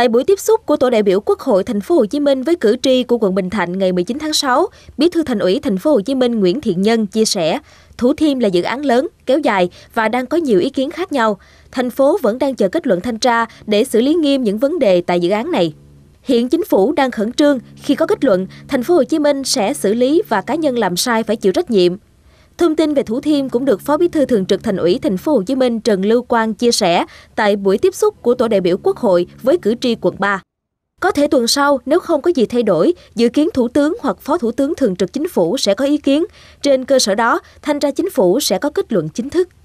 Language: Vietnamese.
Tại buổi tiếp xúc của tổ đại biểu Quốc hội thành phố Hồ Chí Minh với cử tri của quận Bình Thạnh ngày 19 tháng 6, Bí thư Thành ủy thành phố Hồ Chí Minh Nguyễn Thiện Nhân chia sẻ, Thủ Thiêm là dự án lớn, kéo dài và đang có nhiều ý kiến khác nhau. Thành phố vẫn đang chờ kết luận thanh tra để xử lý nghiêm những vấn đề tại dự án này. Hiện chính phủ đang khẩn trương, khi có kết luận, thành phố Hồ Chí Minh sẽ xử lý và cá nhân làm sai phải chịu trách nhiệm. Thông tin về Thủ Thiêm cũng được Phó Bí thư Thường trực Thành ủy Thành phố Hồ Chí Minh Trần Lưu Quang chia sẻ tại buổi tiếp xúc của tổ đại biểu Quốc hội với cử tri quận 3. Có thể tuần sau, nếu không có gì thay đổi, dự kiến Thủ tướng hoặc Phó Thủ tướng Thường trực Chính phủ sẽ có ý kiến. Trên cơ sở đó, Thanh tra Chính phủ sẽ có kết luận chính thức.